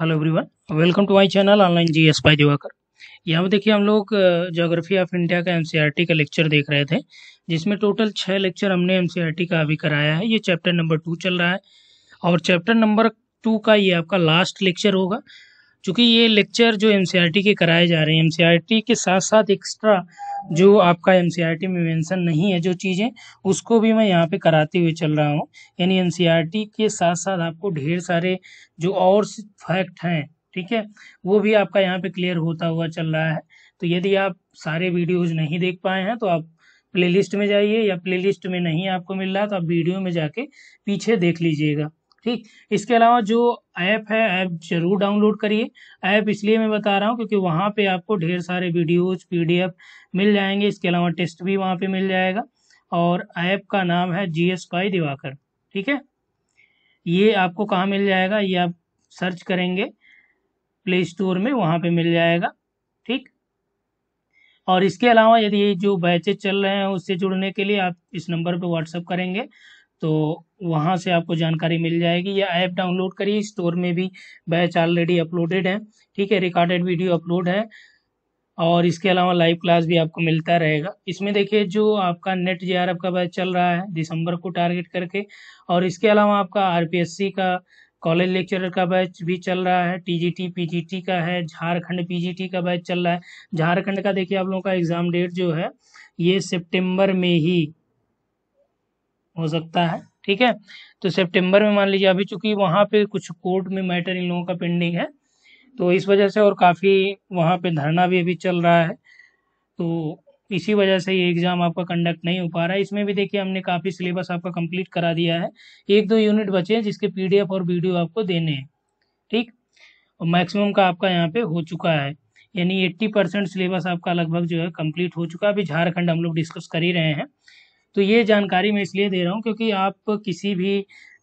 hello everyone welcome to my channel online G S by Diwakar यहाँ पे देखिए हम लोग ज्योग्राफी ऑफ इंडिया का एमसीईआरटी का लेक्चर देख रहे थे जिसमें टोटल छः लेक्चर हमने एमसीईआरटी का अभी कराया है ये चैप्टर नंबर टू चल रहा है और चैप्टर नंबर टू का ये आपका लास्ट लेक्चर होगा चूँकि ये लेक्चर जो एम के कराए जा रहे हैं एम के साथ साथ एक्स्ट्रा जो आपका एम में मेंशन नहीं है जो चीज़ें उसको भी मैं यहाँ पे कराते हुए चल रहा हूँ यानी एन के साथ साथ आपको ढेर सारे जो और फैक्ट हैं ठीक है वो भी आपका यहाँ पे क्लियर होता हुआ चल रहा है तो यदि आप सारे वीडियोज नहीं देख पाए हैं तो आप प्लेलिस्ट में जाइए या प्लेलिस्ट में नहीं आपको मिल रहा तो आप वीडियो में जाके पीछे देख लीजिएगा ठीक इसके अलावा जो ऐप है ऐप जरूर डाउनलोड करिए ऐप इसलिए मैं बता रहा हूँ क्योंकि वहाँ पे आपको ढेर सारे वीडियोज पीडीएफ मिल जाएंगे इसके अलावा टेस्ट भी वहाँ पे मिल जाएगा और ऐप का नाम है जी एस दिवाकर ठीक है ये आपको कहाँ मिल जाएगा ये आप सर्च करेंगे प्ले स्टोर में वहाँ पे मिल जाएगा ठीक और इसके अलावा यदि जो बैचेज चल रहे हैं उससे जुड़ने के लिए आप इस नंबर पे व्हाट्सअप करेंगे तो वहाँ से आपको जानकारी मिल जाएगी या ऐप डाउनलोड करिए स्टोर में भी बैच ऑलरेडी अपलोडेड है ठीक है रिकॉर्डेड वीडियो अपलोड है और इसके अलावा लाइव क्लास भी आपको मिलता रहेगा इसमें देखिए जो आपका नेट जे आर का बैच चल रहा है दिसंबर को टारगेट करके और इसके अलावा आपका आर का कॉलेज लेक्चरर का बैच भी चल रहा है टीजीटी पीजीटी का है झारखंड पीजीटी का बैच चल रहा है झारखंड का देखिए आप लोगों का एग्ज़ाम डेट जो है ये सितंबर में ही हो सकता है ठीक है तो सितंबर में मान लीजिए अभी चूंकि वहाँ पे कुछ कोर्ट में मैटर इन लोगों का पेंडिंग है तो इस वजह से और काफ़ी वहाँ पे धरना भी अभी चल रहा है तो इसी वजह से ये एग्ज़ाम आपका कंडक्ट नहीं हो पा रहा है इसमें भी देखिए हमने काफ़ी सिलेबस आपका कंप्लीट करा दिया है एक दो यूनिट बचे हैं जिसके पीडीएफ और वीडियो आपको देने हैं ठीक और मैक्सिमम का आपका यहाँ पे हो चुका है यानी एट्टी परसेंट सिलेबस आपका लगभग जो है कंप्लीट हो चुका है अभी झारखंड हम लोग डिस्कस कर ही रहे हैं तो ये जानकारी मैं इसलिए दे रहा हूँ क्योंकि आप किसी भी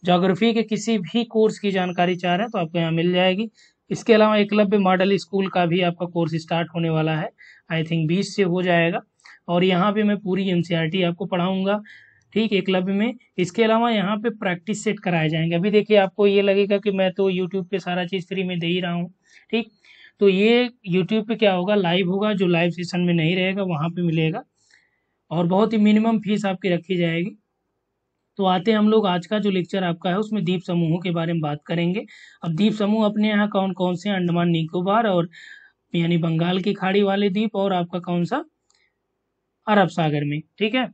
जोग्राफी के किसी भी कोर्स की जानकारी चाह रहे हैं तो आपको यहाँ मिल जाएगी इसके अलावा एकलव्य मॉडल स्कूल का भी आपका कोर्स स्टार्ट होने वाला है आई थिंक बीस से हो जाएगा और यहाँ पे मैं पूरी एन आपको पढ़ाऊँगा ठीक एकलव्य में इसके अलावा यहाँ पे प्रैक्टिस सेट कराए जाएंगे अभी देखिए आपको ये लगेगा कि मैं तो यूट्यूब पे सारा चीज़ फ्री में दे ही रहा हूँ ठीक तो ये यूट्यूब पे क्या होगा लाइव होगा जो लाइव सेशन में नहीं रहेगा वहाँ पे मिलेगा और बहुत ही मिनिमम फीस आपकी रखी जाएगी तो आते हम लोग आज का जो लेक्चर आपका है उसमें द्वीप समूहों के बारे में बात करेंगे अब द्वीप समूह अपने यहाँ कौन कौन से अंडमान निकोबार और यानी बंगाल की खाड़ी वाले द्वीप और आपका कौन सा अरब सागर में ठीक है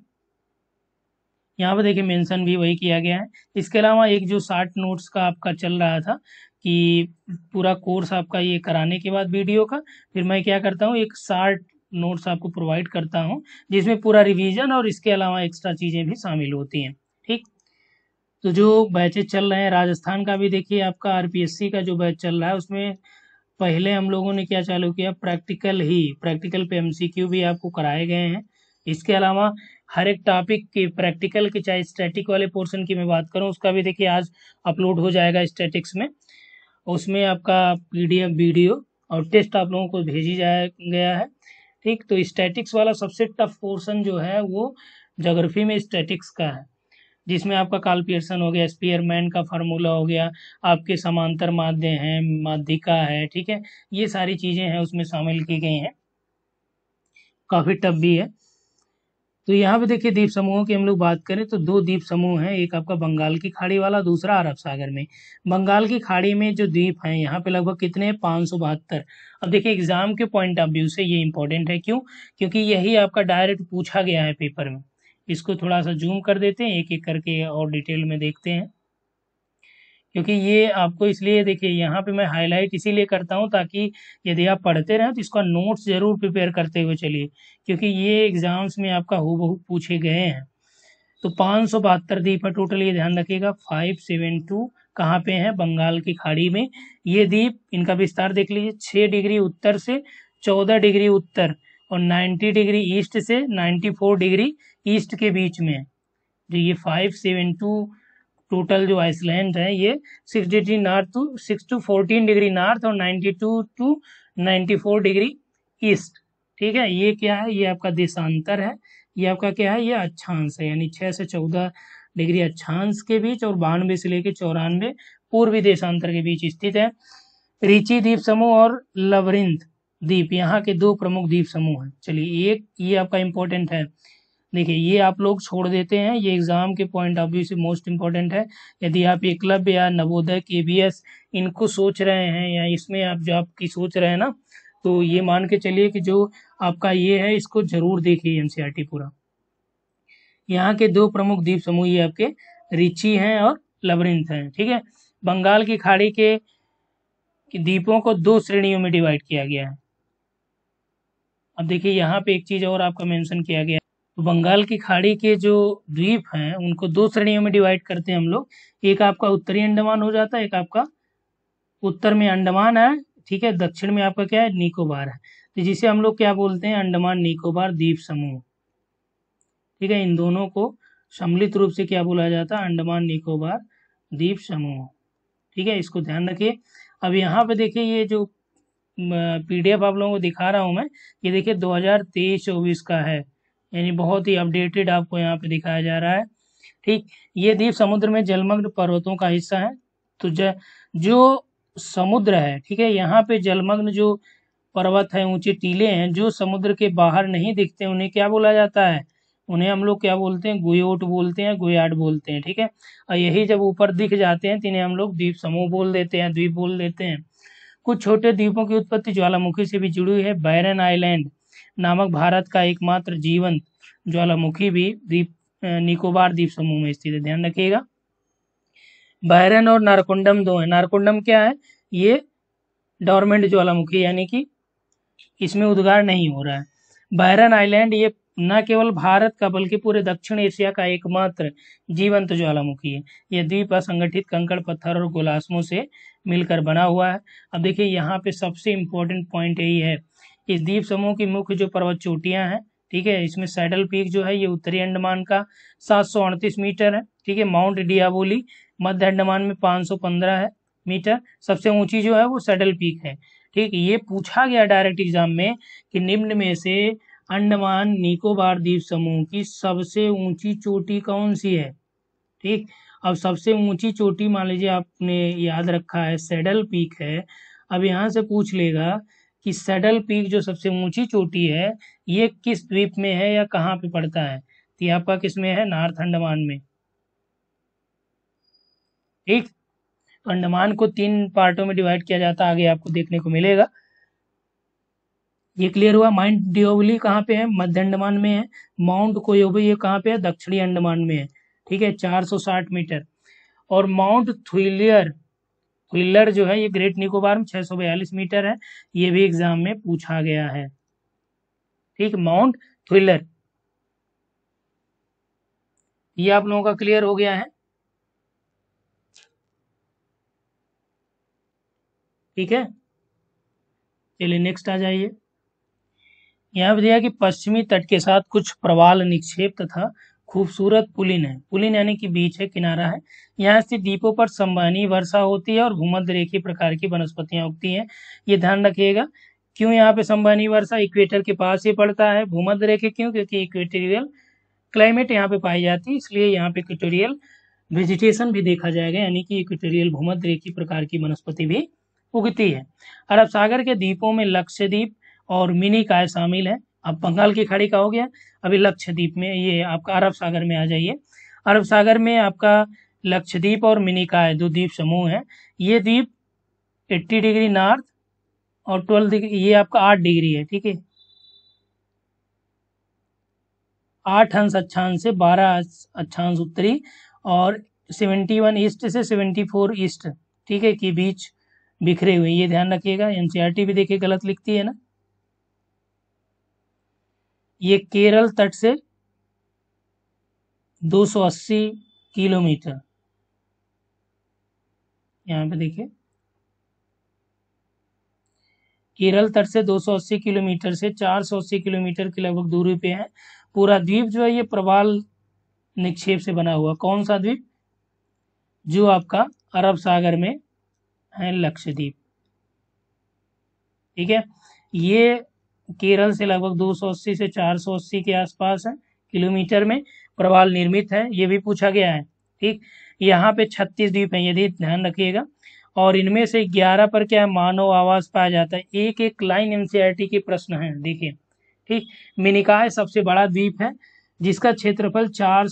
यहाँ पर देखिए मेंशन भी वही किया गया है इसके अलावा एक जो शार्ट नोट्स का आपका चल रहा था कि पूरा कोर्स आपका ये कराने के बाद वीडियो का फिर मैं क्या करता हूँ एक शार्ट नोट्स आपको प्रोवाइड करता हूँ जिसमें पूरा रिवीजन और इसके अलावा एक्स्ट्रा चीज़ें भी शामिल होती हैं ठीक तो जो बैचेज चल रहे हैं राजस्थान का भी देखिए आपका आर का जो बैच चल रहा है उसमें पहले हम लोगों ने क्या चालू किया प्रैक्टिकल ही प्रैक्टिकल पे एमसीक्यू भी आपको कराए गए हैं इसके अलावा हर एक टॉपिक के प्रैक्टिकल के चाहे स्टैटिक वाले पोर्शन की मैं बात करूं उसका भी देखिए आज अपलोड हो जाएगा स्टैटिक्स में उसमें आपका पीडीएफ वीडियो और टेस्ट आप लोगों को भेजी जाया गया है ठीक तो स्टैटिक्स वाला सबसे टफ पोर्सन जो है वो जोग्राफी में स्टैटिक्स का है जिसमें आपका काल पियर्सन हो गया स्पीयरमैन का फार्मूला हो गया आपके समांतर माध्य हैं माध्यिका है ठीक है ये सारी चीज़ें हैं उसमें शामिल की गई हैं काफ़ी टफ भी है तो यहाँ पे देखिए द्वीप समूहों की हम लोग बात करें तो दो द्वीप समूह हैं एक आपका बंगाल की खाड़ी वाला दूसरा अरब सागर में बंगाल की खाड़ी में जो द्वीप हैं यहाँ पे लगभग कितने सौ बहत्तर अब देखिए एग्जाम के पॉइंट ऑफ व्यू से ये इंपॉर्टेंट है क्यों क्योंकि यही आपका डायरेक्ट पूछा गया है पेपर में इसको थोड़ा सा जूम कर देते हैं एक एक करके और डिटेल में देखते हैं क्योंकि ये आपको इसलिए देखिए यहाँ पे मैं हाईलाइट इसीलिए करता हूँ ताकि यदि आप पढ़ते रहें तो इसका नोट्स ज़रूर प्रिपेयर करते हुए चलिए क्योंकि ये एग्ज़ाम्स में आपका हु पूछे गए हैं तो पाँच सौ बहत्तर द्वीप है टोटल ये ध्यान रखिएगा फाइव सेवन टू कहाँ पे है बंगाल की खाड़ी में ये द्वीप इनका विस्तार देख लीजिए छः डिग्री उत्तर से चौदह डिग्री उत्तर और नाइन्टी डिग्री ईस्ट से नाइन्टी फोर डिग्री ईस्ट के बीच में है जो तो ये फाइव सेवन टू टोटल जो आइसलैंड है ये six degree north to six to fourteen degree north और ninety two to ninety four degree east ठीक है ये क्या है ये आपका देशांतर है ये आपका क्या है ये अच्छांश है यानी छः से चौदह डिग्री अच्छांश के बीच और बानवे से लेकर चौरानवे पूर्वी देशांतर के बीच स्थित है रिची द्वीप समूह और लवरिंद द्वीप यहाँ के दो प्रमुख द्वीप समूह हैं चलिए एक ये आपका इम्पोर्टेंट है देखिए ये आप लोग छोड़ देते हैं ये एग्ज़ाम के पॉइंट ऑफ व्यू से मोस्ट इम्पॉर्टेंट है यदि आप ये क्लब या नवोदय के बी एस इनको सोच रहे हैं या इसमें आप जो आपकी सोच रहे हैं ना तो ये मान के चलिए कि जो आपका ये है इसको जरूर देखिए टी पूरा यहाँ के दो प्रमुख द्वीप समूह ये आपके रिची हैं और लबरिंथ हैं ठीक है बंगाल की खाड़ी के द्वीपों को दो श्रेणियों में डिवाइड किया गया है अब देखिए यहाँ पे एक चीज और आपका मेंशन किया गया तो बंगाल की खाड़ी के जो द्वीप हैं उनको दो श्रेणियों में डिवाइड करते हैं हम लोग एक आपका उत्तरी अंडमान हो जाता है एक आपका उत्तर में अंडमान है ठीक है दक्षिण में आपका क्या है निकोबार है तो जिसे हम लोग क्या बोलते हैं अंडमान निकोबार द्वीप समूह ठीक है इन दोनों को सम्मिलित रूप से क्या बोला जाता है अंडमान निकोबार द्वीप समूह ठीक है इसको ध्यान रखिए अब यहाँ पे देखिए ये जो पीडीएफ आप लोगों को दिखा रहा हूँ मैं ये देखिए 2023 हजार का है यानी बहुत ही अपडेटेड आपको यहाँ पे दिखाया जा रहा है ठीक ये द्वीप समुद्र में जलमग्न पर्वतों का हिस्सा है तो जो समुद्र है ठीक है यहाँ पे जलमग्न जो पर्वत है ऊंचे टीले हैं जो समुद्र के बाहर नहीं दिखते उन्हें क्या बोला जाता है उन्हें हम लोग क्या बोलते हैं गुयोट बोलते हैं गुयाट बोलते हैं ठीक है और यही जब ऊपर दिख जाते हैं तो इन्हें हम लोग द्वीप समूह बोल देते हैं द्वीप बोल देते हैं कुछ छोटे द्वीपों की उत्पत्ति ज्वालामुखी से भी जुड़ी हुई है बैरन आइलैंड नामक भारत का एकमात्र जीवंत ज्वालामुखी भी द्वीप निकोबार द्वीप समूह में स्थित है ध्यान रखिएगा बहरन और नारकुंडम दो है नारकुंडम क्या है ये डॉर्मेंट ज्वालामुखी यानी कि इसमें उद्गार नहीं हो रहा है बहरन आइलैंड ये न केवल भारत का बल्कि पूरे दक्षिण एशिया का एकमात्र जीवंत ज्वालामुखी है यह द्वीप असंगठित कंकड़ पत्थर और गोलासमों से मिलकर बना हुआ है अब देखिए यहाँ पे सबसे इम्पोर्टेंट पॉइंट यही है इस द्वीप समूह की मुख्य जो पर्वत चोटियां हैं ठीक है इसमें सैडल पीक जो है ये उत्तरी अंडमान का सात मीटर है ठीक है माउंट डियाबोली मध्य अंडमान में 515 है मीटर सबसे ऊंची जो है वो सैडल पीक है ठीक ये पूछा गया डायरेक्ट एग्जाम में कि निम्न में से अंडमान निकोबार द्वीप समूह की सबसे ऊंची चोटी कौन सी है ठीक अब सबसे ऊंची चोटी मान लीजिए आपने याद रखा है सैडल पीक है अब यहाँ से पूछ लेगा कि सेडल पीक जो सबसे ऊंची चोटी है ये किस द्वीप में है या कहाँ पे पड़ता है तो ये आपका किस में है नॉर्थ अंडमान में ठीक तो अंडमान को तीन पार्टों में डिवाइड किया जाता है आगे आपको देखने को मिलेगा ये क्लियर हुआ माउंट डिओवली कहाँ पे है मध्य अंडमान में है माउंट कोयोबी ये कहाँ पे है दक्षिणी अंडमान में है ठीक है 460 मीटर और माउंट थ्विलियर क्विल्लर जो है ये ग्रेट निकोबार में छह मीटर है ये भी एग्जाम में पूछा गया है ठीक माउंट थ्रिलर ये आप लोगों का क्लियर हो गया है ठीक है चलिए नेक्स्ट आ जाइए यहां पर दिया कि पश्चिमी तट के साथ कुछ प्रवाल निक्षेप तथा खूबसूरत पुलिन है पुलिन यानी कि बीच है किनारा है यहाँ से द्वीपों पर संबानी वर्षा होती है और भूमध्य रेखी प्रकार की वनस्पतियां उगती हैं ये ध्यान रखिएगा क्यों यहाँ पे संबानी वर्षा इक्वेटर के पास ही पड़ता है भूमध्य रेखे क्यों क्योंकि इक्वेटोरियल क्लाइमेट यहाँ पे पाई जाती है इसलिए यहाँ पे इक्वेटोरियल वेजिटेशन भी देखा जाएगा यानी कि इक्वेटोरियल भूमध्य रेखी प्रकार की वनस्पति भी उगती है अरब सागर के द्वीपों में लक्ष्यद्वीप और मिनी काय शामिल है अब बंगाल की खाड़ी का हो गया अभी लक्षद्वीप में ये आपका अरब सागर में आ जाइए अरब सागर में आपका लक्षद्वीप और है दो द्वीप समूह है ये द्वीप 80 डिग्री नॉर्थ और 12 डिग्री ये आपका 8 डिग्री है ठीक है आठ अंश अच्छांश से बारह अच्छांश उत्तरी और 71 ईस्ट से 74 ईस्ट ठीक है के बीच बिखरे हुए ये ध्यान रखिएगा एनसीआरटी भी देखिए गलत लिखती है ना ये केरल तट से 280 किलोमीटर यहां पे देखिए केरल तट से 280 किलोमीटर से 480 किलोमीटर के लगभग दूरी पे है पूरा द्वीप जो है ये प्रवाल निक्षेप से बना हुआ कौन सा द्वीप जो आपका अरब सागर में है लक्षद्वीप ठीक है ये केरल से लगभग 280 से 480 के आसपास है किलोमीटर में प्रवाल निर्मित है ये भी पूछा गया है ठीक यहाँ पे 36 द्वीप हैं यदि ध्यान रखिएगा और इनमें से 11 पर क्या है मानव आवास पाया जाता है एक एक लाइन एनसीईआरटी के प्रश्न है देखिए ठीक मिनिकाय सबसे बड़ा द्वीप है जिसका क्षेत्रफल चार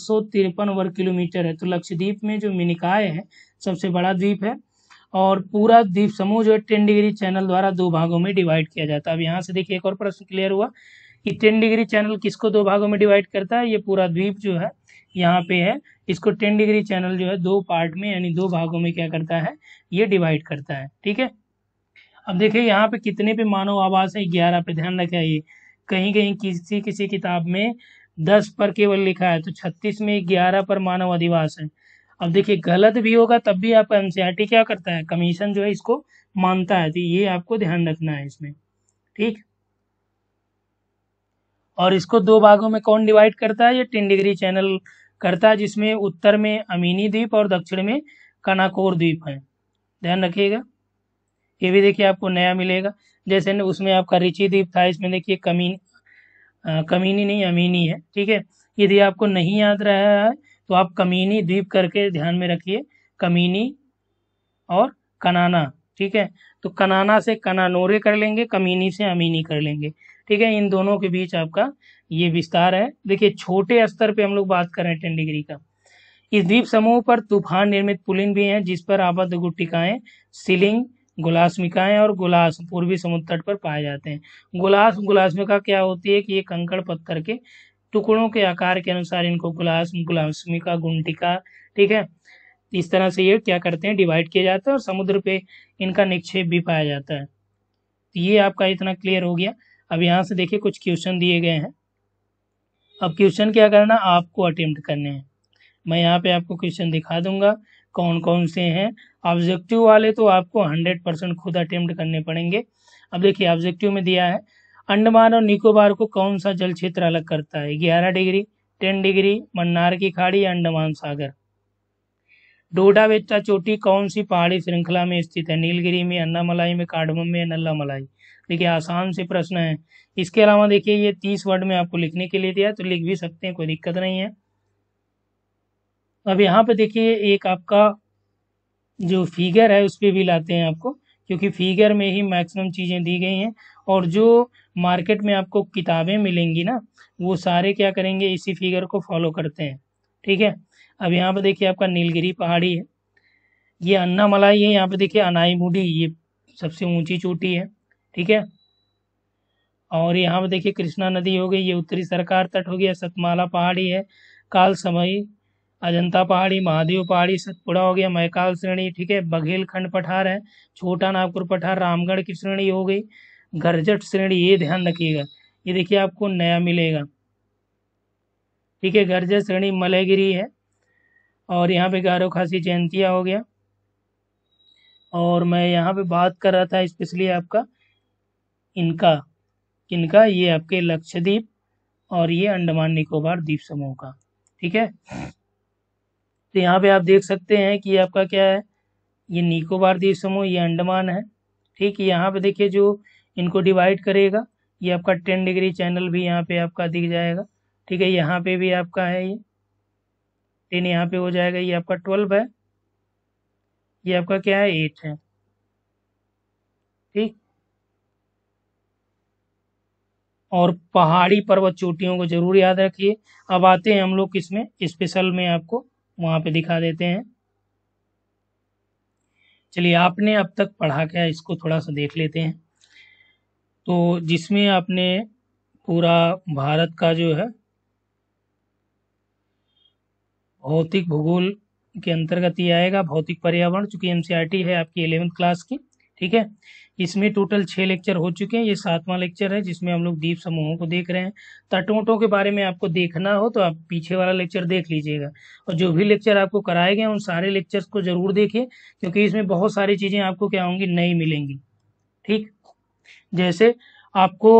वर्ग किलोमीटर है तो लक्षद्वीप में जो मिनिकाय है सबसे बड़ा द्वीप है और पूरा द्वीप समूह जो है टेन डिग्री चैनल द्वारा दो भागों में डिवाइड किया जाता है अब यहाँ से देखिए एक और प्रश्न क्लियर हुआ कि टेन डिग्री चैनल किसको दो भागों में डिवाइड करता है ये पूरा द्वीप जो है यहाँ पे है इसको टेन डिग्री चैनल जो है दो पार्ट में यानी दो भागों में क्या करता है ये डिवाइड करता है ठीक है अब देखिए यहाँ पे कितने पे मानव आवास है ग्यारह पे ध्यान रखा ये कहीं कहीं किसी किसी किताब में दस पर केवल लिखा है तो छत्तीस में ग्यारह पर मानव अधिवास है अब देखिए गलत भी होगा तब भी आपका एनसीआरटी क्या करता है कमीशन जो है इसको मानता है तो ये आपको ध्यान रखना है इसमें ठीक और इसको दो भागों में कौन डिवाइड करता है ये टेन डिग्री चैनल करता है जिसमें उत्तर में अमीनी द्वीप और दक्षिण में कनाकोर द्वीप है ध्यान रखिएगा ये भी देखिए आपको नया मिलेगा जैसे उसमें आपका रिचि द्वीप था इसमें देखिए कमीन आ, कमीनी नहीं अमीनी है ठीक है यदि आपको नहीं याद रहा है तो आप कमीनी द्वीप करके ध्यान में रखिए कमीनी और कनाना ठीक है तो कनाना से कनानोरे कर लेंगे कमीनी से अमीनी कर लेंगे ठीक है इन दोनों के बीच आपका ये विस्तार है देखिए छोटे स्तर पे हम लोग बात कर रहे हैं टेन डिग्री का इस द्वीप समूह पर तूफान निर्मित पुलिंग भी हैं जिस पर आबद्ध गुट्टिकाएं सिलिंग गुलासमिकाएं और गुलास पूर्वी समुद्र तट पर पाए जाते हैं गुलास गुलासमिका क्या होती है कि ये कंकड़ पत्थर के टुकड़ों के आकार के अनुसार इनको गुलास गुलासमिका गुंटिका ठीक है इस तरह से ये क्या करते हैं डिवाइड किया जाता है और समुद्र पे इनका निक्षेप भी पाया जाता है तो ये आपका इतना क्लियर हो गया अब यहाँ से देखिए कुछ क्वेश्चन दिए गए हैं अब क्वेश्चन क्या करना आपको अटेम्प्ट करने हैं मैं यहाँ पे आपको क्वेश्चन दिखा दूंगा कौन कौन से हैं ऑब्जेक्टिव वाले तो आपको हंड्रेड परसेंट खुद अटेम्प्ट करने पड़ेंगे अब देखिए ऑब्जेक्टिव में दिया है अंडमान और निकोबार को कौन सा जल क्षेत्र अलग करता है ग्यारह डिग्री टेन डिग्री मन्नार की खाड़ी या अंडमान सागर डोडा बेच्चा चोटी कौन सी पहाड़ी श्रृंखला में स्थित है नीलगिरी में अन्नामलाई में काडमम में नल्ला मलाई देखिए आसान से प्रश्न है इसके अलावा देखिए ये तीस वर्ड में आपको लिखने के लिए दिया तो लिख भी सकते हैं कोई दिक्कत नहीं है अब यहाँ पे देखिए एक आपका जो फिगर है उस पर भी लाते हैं आपको क्योंकि फिगर में ही मैक्सिमम चीज़ें दी गई हैं और जो मार्केट में आपको किताबें मिलेंगी ना वो सारे क्या करेंगे इसी फिगर को फॉलो करते हैं ठीक है अब यहाँ पर देखिए आपका नीलगिरी पहाड़ी है ये अन्ना मलाई है यहाँ पे देखिए अनाईमुडी ये सबसे ऊंची चोटी है ठीक है और यहाँ पे देखिए कृष्णा नदी हो गई ये उत्तरी सरकार तट हो गया सतमाला पहाड़ी है काल समय अजंता पहाड़ी महादेव पहाड़ी सतपुड़ा हो गया महकाल श्रेणी ठीक है बघेल खंड पठार है छोटा नागपुर पठार रामगढ़ की श्रेणी हो गई गर्जट श्रेणी ये ध्यान रखिएगा ये देखिए आपको नया मिलेगा ठीक है गर्जट श्रेणी मलयगिरी है और यहाँ पे गारो खासी जयंतिया हो गया और मैं यहाँ पे बात कर रहा था स्पेशली आपका इनका इनका ये आपके लक्षद्वीप और ये अंडमान निकोबार द्वीप समूह का ठीक है तो यहाँ पे आप देख सकते हैं कि आपका क्या है ये निकोबार द्वीप समूह ये अंडमान है ठीक यहाँ पे देखिए जो इनको डिवाइड करेगा ये आपका टेन डिग्री चैनल भी यहाँ पे आपका दिख जाएगा ठीक है यहाँ पे भी आपका है ये टेन यहाँ पे हो जाएगा ये आपका ट्वेल्व है ये आपका क्या है एट है ठीक और पहाड़ी पर्वत चोटियों को जरूर याद रखिए अब आते हैं हम लोग किसमें स्पेशल में आपको वहां पे दिखा देते हैं चलिए आपने अब तक पढ़ा क्या इसको थोड़ा सा देख लेते हैं तो जिसमें आपने पूरा भारत का जो है भौतिक भूगोल के अंतर्गत ही आएगा भौतिक पर्यावरण चूंकि एमसीईआरटी है आपकी इलेवेंथ क्लास की ठीक है इसमें टोटल छः लेक्चर हो चुके हैं ये सातवां लेक्चर है जिसमें हम लोग द्वीप समूहों को देख रहे हैं तटोटों के बारे में आपको देखना हो तो आप पीछे वाला लेक्चर देख लीजिएगा और जो भी लेक्चर आपको कराए गए उन सारे लेक्चर्स को जरूर देखिए क्योंकि इसमें बहुत सारी चीज़ें आपको क्या होंगी नई मिलेंगी ठीक जैसे आपको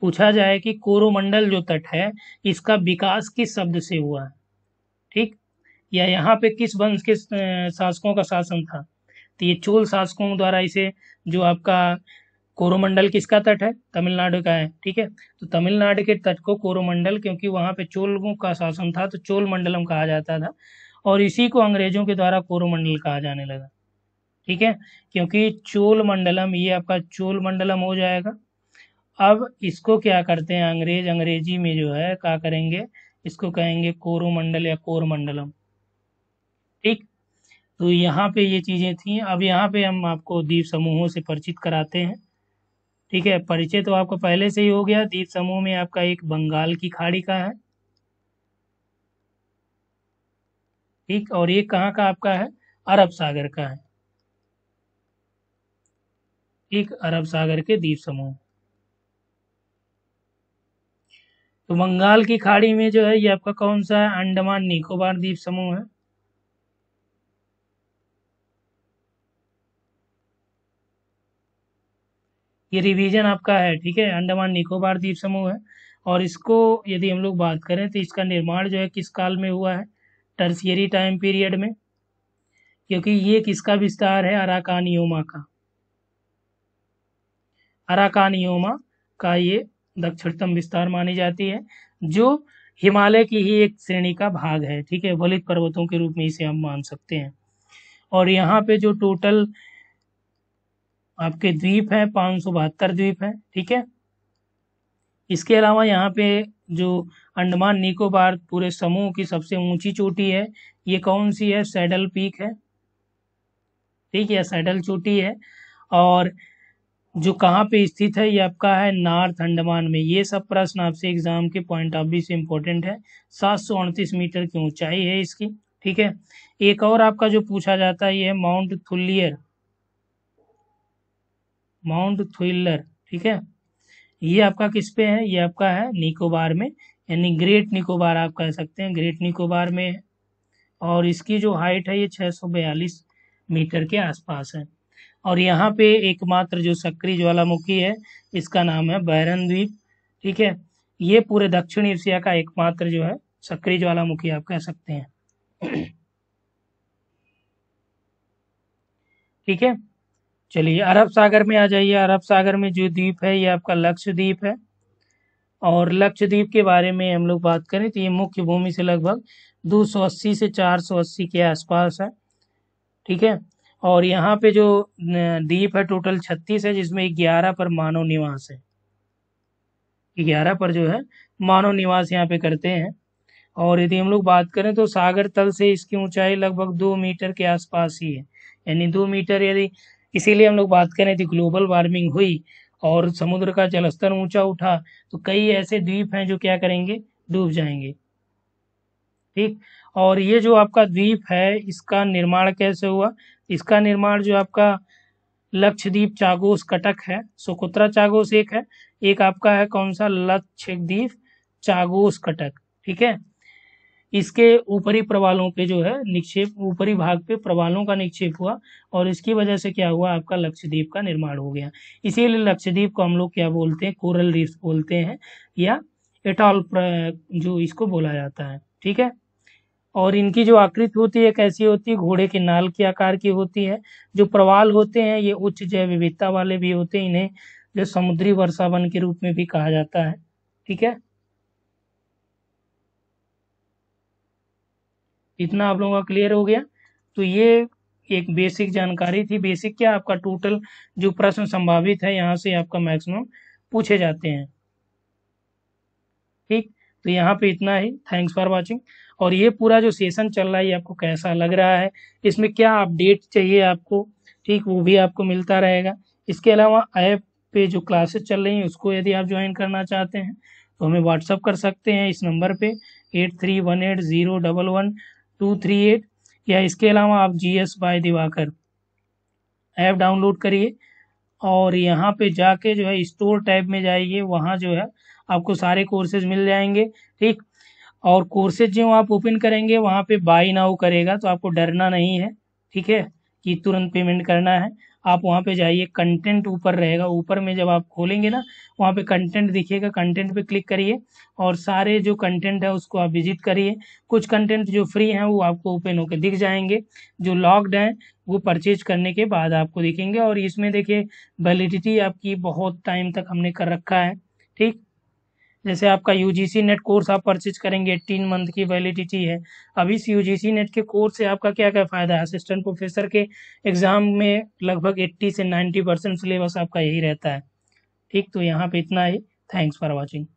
पूछा जाए कि कोरोमंडल जो तट है इसका विकास किस शब्द से हुआ है ठीक या यहाँ पे किस वंश के शासकों का शासन था तो ये चोल शासकों द्वारा इसे जो आपका कोरोमंडल किसका तट है तमिलनाडु का है ठीक है तो तमिलनाडु के तट को कोरोमंडल क्योंकि वहाँ पे चोलों का शासन था तो चोल मंडलम कहा जाता था और इसी को अंग्रेजों के द्वारा कोरोमंडल कहा जाने लगा ठीक है क्योंकि चोल मंडलम ये आपका चोल मंडलम हो जाएगा अब इसको क्या करते हैं अंग्रेज अंग्रेजी में जो है क्या करेंगे इसको कहेंगे कोरोमंडल या कोरमंडलम ठीक तो यहाँ पे ये चीज़ें थी अब यहाँ पे हम आपको द्वीप समूहों से परिचित कराते हैं ठीक है परिचय तो आपको पहले से ही हो गया द्वीप समूह में आपका एक बंगाल की खाड़ी का है ठीक और ये कहाँ का आपका है अरब सागर का है एक अरब सागर के द्वीप समूह तो बंगाल की खाड़ी में जो है ये आपका कौन सा है अंडमान निकोबार द्वीप समूह है ये रिवीजन आपका है ठीक है अंडमान निकोबार द्वीप समूह है और इसको यदि हम लोग बात करें तो इसका निर्माण जो है किस काल में हुआ है टर्सियरी टाइम पीरियड में क्योंकि ये किसका विस्तार है अराकान का अराकानियोमा का ये दक्षिणतम विस्तार मानी जाती है जो हिमालय की ही एक श्रेणी का भाग है ठीक है वलित पर्वतों के रूप में इसे हम मान सकते हैं और यहाँ पे जो टोटल आपके द्वीप हैं पाँच सौ बहत्तर द्वीप हैं ठीक है इसके अलावा यहाँ पे जो अंडमान निकोबार पूरे समूह की सबसे ऊंची चोटी है ये कौन सी है सैडल पीक है ठीक है सैडल चोटी है और जो कहाँ पे स्थित है ये आपका है नॉर्थ अंडमान में ये सब प्रश्न आपसे एग्जाम के पॉइंट ऑफ व्यू से इम्पोर्टेंट है सात सौ अड़तीस मीटर की ऊंचाई है इसकी ठीक है एक और आपका जो पूछा जाता है ये है माउंट थुल्लियर माउंट थुल्लर ठीक है ये आपका किस पे है ये आपका है निकोबार में यानी ग्रेट निकोबार आप कह सकते हैं ग्रेट निकोबार में और इसकी जो हाइट है ये बयालीस मीटर के आसपास है और यहाँ पे एकमात्र जो सक्रिय ज्वालामुखी है इसका नाम है बैरन द्वीप ठीक है ये पूरे दक्षिण एशिया का एकमात्र जो है सक्रिय ज्वालामुखी आप कह सकते हैं ठीक है चलिए अरब सागर में आ जाइए अरब सागर में जो द्वीप है ये आपका लक्षद्वीप है और लक्षद्वीप के बारे में हम लोग बात करें तो ये मुख्य भूमि से लगभग 280 से 480 के आसपास है ठीक है और यहाँ पे जो द्वीप है टोटल छत्तीस है जिसमें ग्यारह पर मानव निवास है ग्यारह पर जो है मानव निवास यहाँ पे करते हैं और यदि हम लोग बात करें तो सागर तल से इसकी ऊंचाई लगभग दो मीटर के आसपास ही है यानी दो मीटर यदि इसीलिए हम लोग बात करें यदि ग्लोबल वार्मिंग हुई और समुद्र का जलस्तर ऊंचा उठा तो कई ऐसे द्वीप हैं जो क्या करेंगे डूब जाएंगे ठीक और ये जो आपका द्वीप है इसका निर्माण कैसे हुआ इसका निर्माण जो आपका लक्षद्वीप चागोस कटक है सोकोत्रा चागोस एक है एक आपका है कौन सा लक्षद्वीप चागोस कटक ठीक है इसके ऊपरी प्रवालों पे जो है निक्षेप ऊपरी भाग पे प्रवालों का निक्षेप हुआ और इसकी वजह से क्या हुआ आपका लक्षद्वीप का निर्माण हो गया इसीलिए लक्षद्वीप को हम लोग क्या बोलते हैं कोरल रीफ बोलते हैं या एटॉल जो इसको बोला जाता है ठीक है और इनकी जो आकृति होती है कैसी होती है घोड़े के नाल के आकार की होती है जो प्रवाल होते हैं ये उच्च जैव विविधता वाले भी होते हैं इन्हें जो समुद्री वर्षावन के रूप में भी कहा जाता है ठीक है इतना आप लोगों का क्लियर हो गया तो ये एक बेसिक जानकारी थी बेसिक क्या आपका टोटल जो प्रश्न संभावित है यहाँ से आपका मैक्सिमम पूछे जाते हैं ठीक तो यहाँ पे इतना ही थैंक्स फॉर वॉचिंग और ये पूरा जो सेशन चल रहा है ये आपको कैसा लग रहा है इसमें क्या अपडेट चाहिए आपको ठीक वो भी आपको मिलता रहेगा इसके अलावा ऐप पे जो क्लासेस चल रही हैं उसको यदि आप ज्वाइन करना चाहते हैं तो हमें व्हाट्सअप कर सकते हैं इस नंबर पे eight three one eight zero double one two three eight या इसके अलावा आप G S by Diwakar app download करिए और यहाँ पे जाके जो है स्टोर टैब में जाइए वहाँ जो है आपको सारे कोर्सेज मिल जाएंगे ठीक और कोर्सेज जो आप ओपन करेंगे वहाँ पे बाई नाउ करेगा तो आपको डरना नहीं है ठीक है कि तुरंत पेमेंट करना है आप वहाँ पे जाइए कंटेंट ऊपर रहेगा ऊपर में जब आप खोलेंगे ना वहाँ पे कंटेंट दिखेगा कंटेंट पे क्लिक करिए और सारे जो कंटेंट है उसको आप विजिट करिए कुछ कंटेंट जो फ्री हैं वो आपको ओपन होकर दिख जाएंगे जो लॉक्ड हैं वो परचेज करने के बाद आपको दिखेंगे और इसमें देखिए वैलिडिटी आपकी बहुत टाइम तक हमने कर रखा है ठीक जैसे आपका सी नेट कोर्स आप परचेज करेंगे एट्टीन मंथ की वैलिडिटी है अब इस सी नेट के कोर्स से आपका क्या क्या फ़ायदा है असिस्टेंट प्रोफेसर के एग्ज़ाम में लगभग एट्टी से नाइन्टी परसेंट सिलेबस आपका यही रहता है ठीक तो यहाँ पे इतना ही थैंक्स फॉर वॉचिंग